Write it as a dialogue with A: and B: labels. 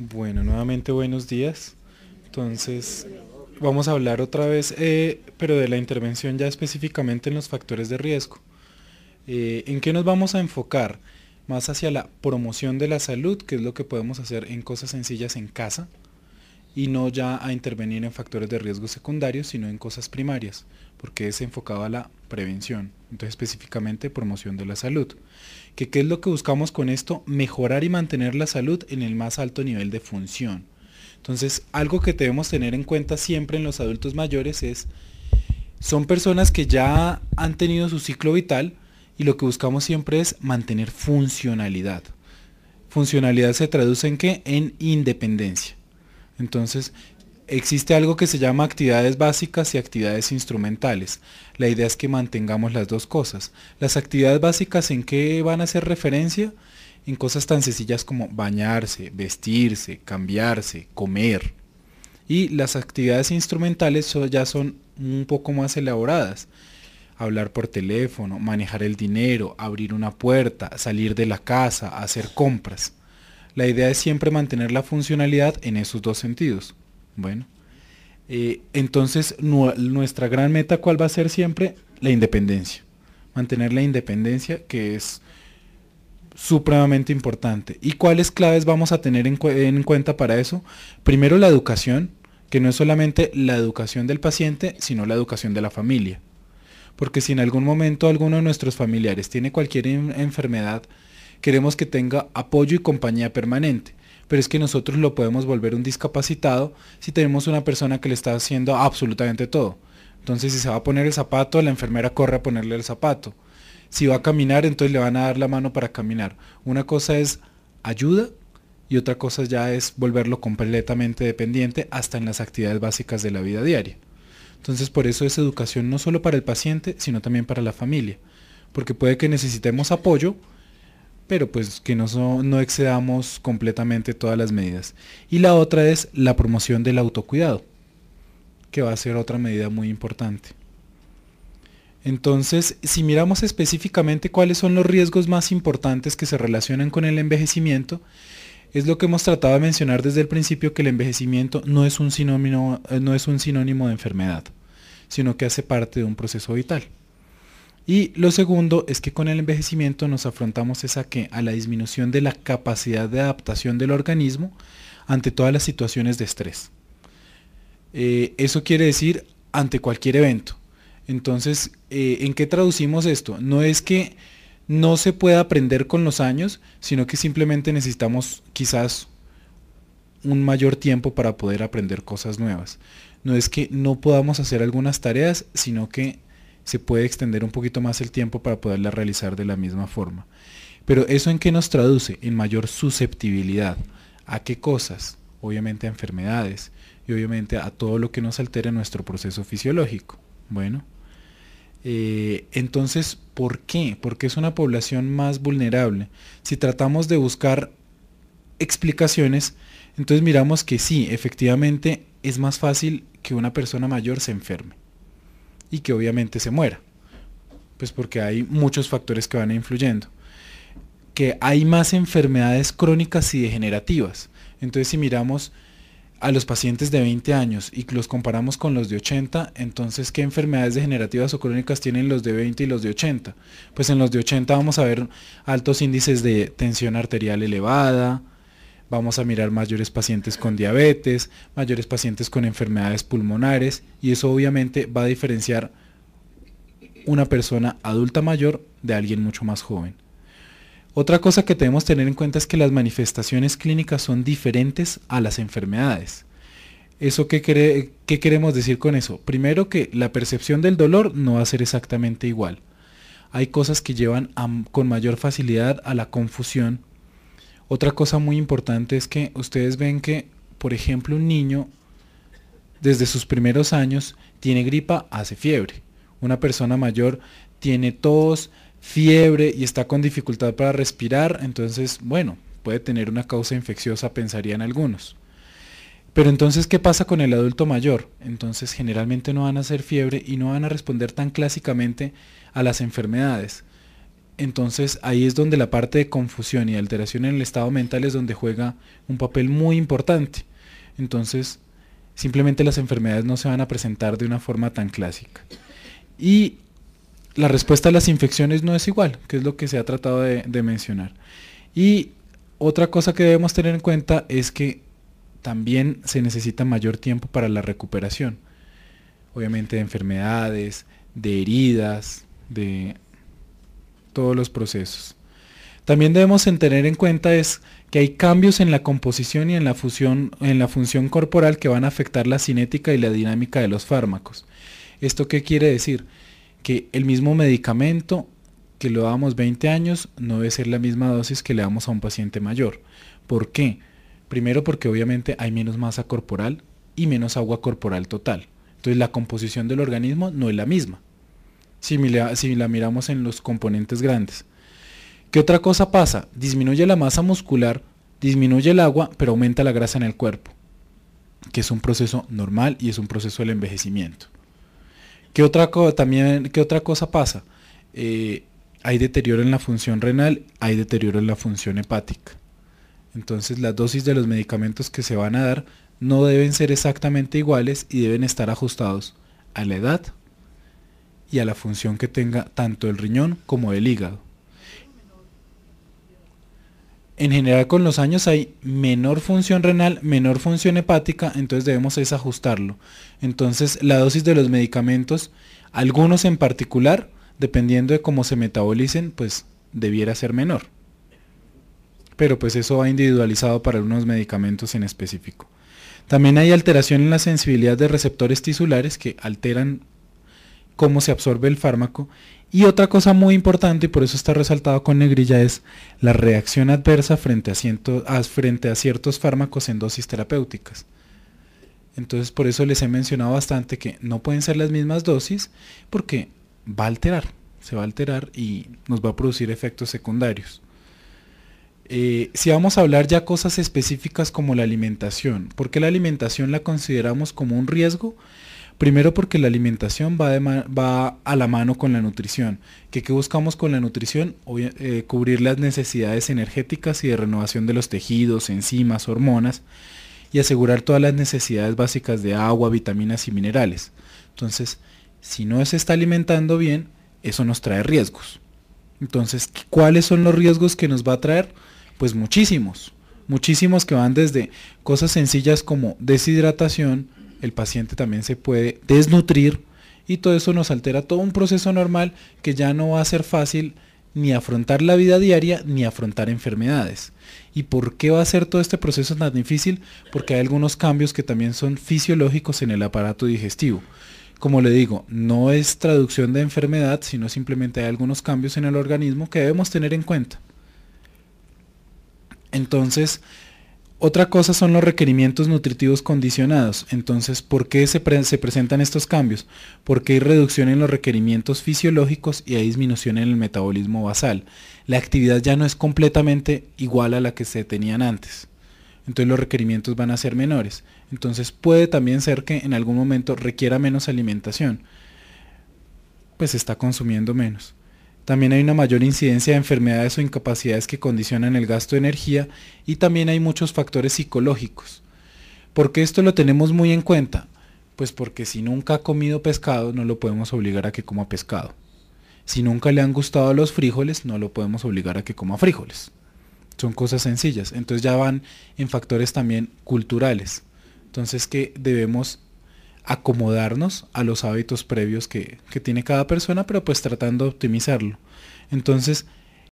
A: Bueno, nuevamente buenos días. Entonces, vamos a hablar otra vez, eh, pero de la intervención ya específicamente en los factores de riesgo. Eh, ¿En qué nos vamos a enfocar? Más hacia la promoción de la salud, que es lo que podemos hacer en cosas sencillas en casa y no ya a intervenir en factores de riesgo secundarios, sino en cosas primarias, porque es enfocado a la prevención, entonces específicamente promoción de la salud. que ¿Qué es lo que buscamos con esto? Mejorar y mantener la salud en el más alto nivel de función. Entonces, algo que debemos tener en cuenta siempre en los adultos mayores es, son personas que ya han tenido su ciclo vital y lo que buscamos siempre es mantener funcionalidad. Funcionalidad se traduce en qué? En independencia. Entonces, existe algo que se llama actividades básicas y actividades instrumentales. La idea es que mantengamos las dos cosas. Las actividades básicas en qué van a hacer referencia? En cosas tan sencillas como bañarse, vestirse, cambiarse, comer. Y las actividades instrumentales ya son un poco más elaboradas. Hablar por teléfono, manejar el dinero, abrir una puerta, salir de la casa, hacer compras. La idea es siempre mantener la funcionalidad en esos dos sentidos. Bueno, eh, entonces nuestra gran meta, ¿cuál va a ser siempre? La independencia. Mantener la independencia que es supremamente importante. ¿Y cuáles claves vamos a tener en cuenta para eso? Primero la educación, que no es solamente la educación del paciente, sino la educación de la familia. Porque si en algún momento alguno de nuestros familiares tiene cualquier enfermedad, Queremos que tenga apoyo y compañía permanente, pero es que nosotros lo podemos volver un discapacitado si tenemos una persona que le está haciendo absolutamente todo. Entonces si se va a poner el zapato, la enfermera corre a ponerle el zapato. Si va a caminar, entonces le van a dar la mano para caminar. Una cosa es ayuda y otra cosa ya es volverlo completamente dependiente hasta en las actividades básicas de la vida diaria. Entonces por eso es educación no solo para el paciente, sino también para la familia. Porque puede que necesitemos apoyo, pero pues que no, excedamos completamente todas las medidas. Y la otra es la promoción del autocuidado, que va a ser otra medida muy importante. Entonces, si miramos específicamente cuáles son los riesgos más importantes que se relacionan con el envejecimiento, es lo que hemos tratado de mencionar desde el principio que el envejecimiento no es un sinónimo eh, de enfermedad, sino que hace parte de un proceso vital. Y lo segundo es que con el envejecimiento nos afrontamos esa que a la disminución de la capacidad de adaptación del organismo ante todas las situaciones de estrés. Eh, eso quiere decir ante cualquier evento. Entonces, eh, ¿en qué traducimos esto? No es que no se pueda aprender con los años, sino que simplemente necesitamos quizás un mayor tiempo para poder aprender cosas nuevas. No es que no podamos hacer algunas tareas, sino que se puede extender un poquito más el tiempo para poderla realizar de la misma forma. Pero eso en qué nos traduce? En mayor susceptibilidad. ¿A qué cosas? Obviamente a enfermedades y obviamente a todo lo que nos altere nuestro proceso fisiológico. Bueno, eh, entonces, ¿por qué? Porque es una población más vulnerable. Si tratamos de buscar explicaciones, entonces miramos que sí, efectivamente es más fácil que una persona mayor se enferme y que obviamente se muera. Pues porque hay muchos factores que van influyendo. Que hay más enfermedades crónicas y degenerativas. Entonces si miramos a los pacientes de 20 años y los comparamos con los de 80, entonces ¿qué enfermedades degenerativas o crónicas tienen los de 20 y los de 80? Pues en los de 80 vamos a ver altos índices de tensión arterial elevada, vamos a mirar mayores pacientes con diabetes, mayores pacientes con enfermedades pulmonares y eso obviamente va a diferenciar una persona adulta mayor de alguien mucho más joven. Otra cosa que debemos tener en cuenta es que las manifestaciones clínicas son diferentes a las enfermedades. ¿Eso qué, queremos decir con eso? Primero que la percepción del dolor no va a ser exactamente igual. Hay cosas que llevan con mayor facilidad a la confusión otra cosa muy importante es que ustedes ven que, por ejemplo, un niño desde sus primeros años tiene gripa, hace fiebre. Una persona mayor tiene tos, fiebre y está con dificultad para respirar, entonces, bueno, puede tener una causa infecciosa, pensarían algunos. Pero entonces, ¿qué pasa con el adulto mayor? Entonces, generalmente no van a hacer fiebre y no van a responder tan clásicamente a las enfermedades. Entonces ahí es donde la parte de confusión y alteración en el estado mental es donde juega un papel muy importante. Entonces simplemente las enfermedades no se van a presentar de una forma tan clásica. Y la respuesta a las infecciones no es igual, que es lo que se ha tratado de, de mencionar. Y otra cosa que debemos tener en cuenta es que también se necesita mayor tiempo para la recuperación. Obviamente de enfermedades, de heridas, de todos los procesos. También debemos tener en cuenta es que hay cambios en la composición y en la, en la función corporal que van a afectar la cinética y la dinámica de los fármacos. ¿Esto qué quiere decir? Que el mismo medicamento que lo damos 20 años no debe ser la misma dosis que le damos a un paciente mayor. ¿Por qué? Primero porque obviamente hay menos masa corporal y menos agua corporal total. Entonces la composición del organismo no es la misma si, la miramos en los componentes grandes. ¿Qué otra cosa pasa? Disminuye la masa muscular, disminuye el agua, pero aumenta la grasa en el cuerpo, que es un proceso normal y es un proceso del envejecimiento. ¿Qué otra, también, otra cosa pasa? Eh, hay deterioro en la función renal, hay deterioro en la función hepática. Entonces las dosis de los medicamentos que se van a dar no deben ser exactamente iguales y deben estar ajustados a la edad, y a la función que tenga tanto el riñón como el hígado. En general con los años hay menor función renal, menor función hepática, entonces debemos es ajustarlo. Entonces la dosis de los medicamentos, algunos en particular, dependiendo de cómo se metabolicen, pues debiera ser menor. Pero pues eso va individualizado para algunos medicamentos en específico. También hay alteración en la sensibilidad de receptores tisulares que alteran cómo se absorbe el fármaco. Y otra cosa muy importante, y por eso está resaltado con negrilla, es la reacción adversa frente a, frente a ciertos fármacos en dosis terapéuticas. Entonces por eso les he mencionado bastante que no pueden ser las mismas dosis porque va a alterar, se va a alterar y nos va a producir efectos secundarios. Eh, si vamos a hablar ya cosas específicas como la alimentación, porque la alimentación la consideramos como un riesgo? Primero porque la alimentación va, va a la mano con la nutrición. ¿Qué, buscamos con la nutrición? Eh, cubrir las necesidades energéticas y de renovación de los tejidos, enzimas, hormonas y asegurar todas las necesidades básicas de agua, vitaminas y minerales. Entonces, si no se está alimentando bien, eso nos trae riesgos. Entonces, ¿cuáles son los riesgos que nos va a traer? Pues muchísimos. Muchísimos que van desde cosas sencillas como deshidratación, el paciente también se puede desnutrir y todo eso nos altera todo un proceso normal que ya no va a ser fácil ni afrontar la vida diaria ni afrontar enfermedades. ¿Y por qué va a ser todo este proceso tan difícil? Porque hay algunos cambios que también son fisiológicos en el aparato digestivo. Como le digo, no es traducción de enfermedad, sino simplemente hay algunos cambios en el organismo que debemos tener en cuenta. Entonces, otra cosa son los requerimientos nutritivos condicionados. Entonces, ¿por qué se, presentan estos cambios? Porque hay reducción en los requerimientos fisiológicos y hay disminución en el metabolismo basal. La actividad ya no es completamente igual a la que se tenían antes. Entonces los requerimientos van a ser menores. Entonces puede también ser que en algún momento requiera menos alimentación. Pues está consumiendo menos. También hay una mayor incidencia de enfermedades o incapacidades que condicionan el gasto de energía y también hay muchos factores psicológicos. ¿Por qué esto lo tenemos muy en cuenta? Pues porque si nunca ha comido pescado, no lo podemos obligar a que coma pescado. Si nunca le han gustado los frijoles, no lo podemos obligar a que coma frijoles. Son cosas sencillas. Entonces ya van en factores también culturales. Entonces que debemos acomodarnos a los hábitos previos que, que tiene cada persona, pero pues tratando de optimizarlo. Entonces,